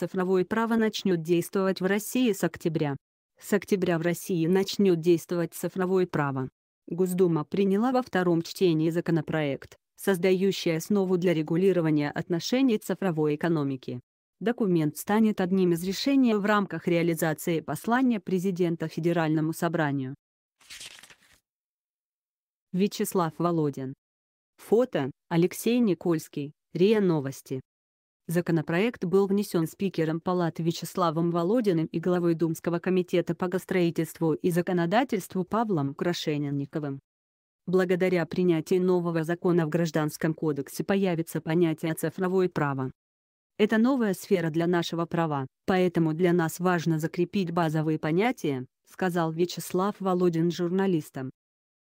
цифровое право начнет действовать в России с октября. С октября в России начнет действовать цифровое право. Госдума приняла во втором чтении законопроект, создающий основу для регулирования отношений цифровой экономики. Документ станет одним из решений в рамках реализации послания президента Федеральному собранию. Вячеслав Володин. Фото Алексей Никольский, РИА Новости. Законопроект был внесен спикером Палаты Вячеславом Володиным и главой Думского комитета по гостроительству и законодательству Павлом Крашененниковым. Благодаря принятию нового закона в Гражданском кодексе появится понятие «цифровое право». Это новая сфера для нашего права, поэтому для нас важно закрепить базовые понятия, сказал Вячеслав Володин журналистам.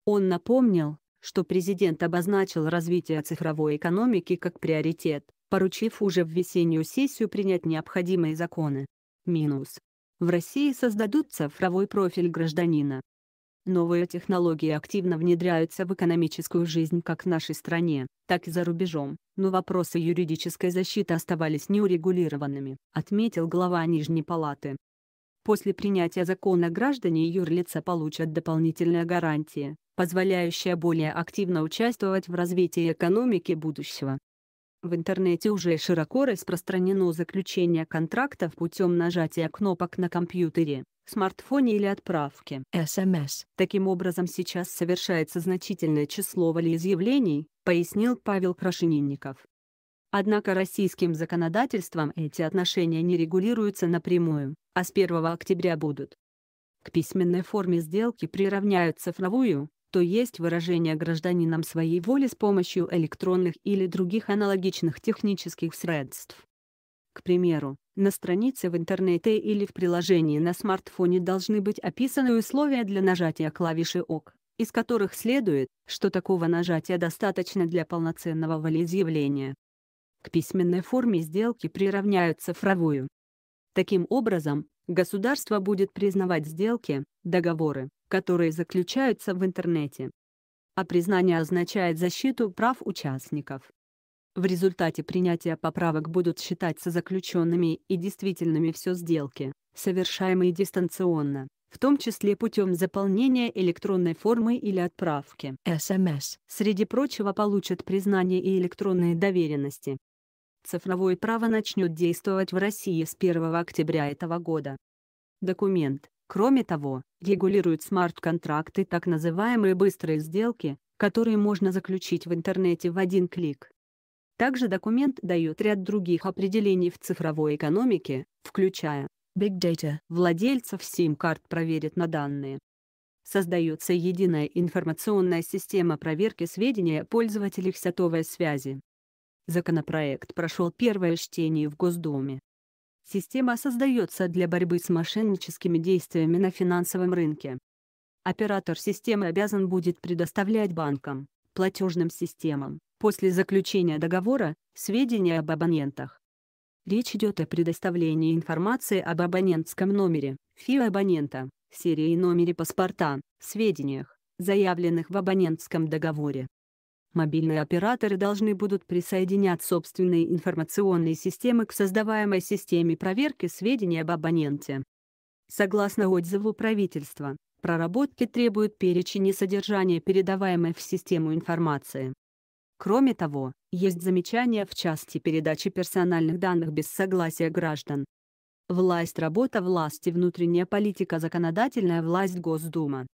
Он напомнил, что президент обозначил развитие цифровой экономики как приоритет, поручив уже в весеннюю сессию принять необходимые законы. Минус. В России создадут цифровой профиль гражданина. Новые технологии активно внедряются в экономическую жизнь как в нашей стране, так и за рубежом, но вопросы юридической защиты оставались неурегулированными, отметил глава Нижней Палаты. После принятия закона граждане и юрлица получат дополнительные гарантии, позволяющие более активно участвовать в развитии экономики будущего. В интернете уже широко распространено заключение контрактов путем нажатия кнопок на компьютере, смартфоне или отправки SMS. Эм Таким образом сейчас совершается значительное число волеизъявлений, пояснил Павел Крашенинников. Однако российским законодательством эти отношения не регулируются напрямую, а с 1 октября будут. К письменной форме сделки приравняют цифровую, то есть выражение гражданинам своей воли с помощью электронных или других аналогичных технических средств. К примеру, на странице в интернете или в приложении на смартфоне должны быть описаны условия для нажатия клавиши ОК, из которых следует, что такого нажатия достаточно для полноценного волеизъявления. К письменной форме сделки приравняют цифровую. Таким образом, государство будет признавать сделки, договоры, которые заключаются в интернете. А признание означает защиту прав участников. В результате принятия поправок будут считаться заключенными и действительными все сделки, совершаемые дистанционно, в том числе путем заполнения электронной формы или отправки SMS. Эм Среди прочего получат признание и электронные доверенности. Цифровое право начнет действовать в России с 1 октября этого года. Документ, Кроме того, регулируют смарт-контракты так называемые быстрые сделки, которые можно заключить в интернете в один клик. Также документ дает ряд других определений в цифровой экономике, включая Big Data. Владельцев SIM-карт проверят на данные. Создается единая информационная система проверки сведений о пользователях сотовой связи. Законопроект прошел первое чтение в Госдуме. Система создается для борьбы с мошенническими действиями на финансовом рынке. Оператор системы обязан будет предоставлять банкам, платежным системам, после заключения договора, сведения об абонентах. Речь идет о предоставлении информации об абонентском номере, фио абонента, серии и номере паспорта, сведениях, заявленных в абонентском договоре, Мобильные операторы должны будут присоединять собственные информационные системы к создаваемой системе проверки сведений об абоненте. Согласно отзыву правительства, проработки требуют перечень содержания передаваемой в систему информации. Кроме того, есть замечания в части передачи персональных данных без согласия граждан. Власть работа власти внутренняя политика законодательная власть Госдума.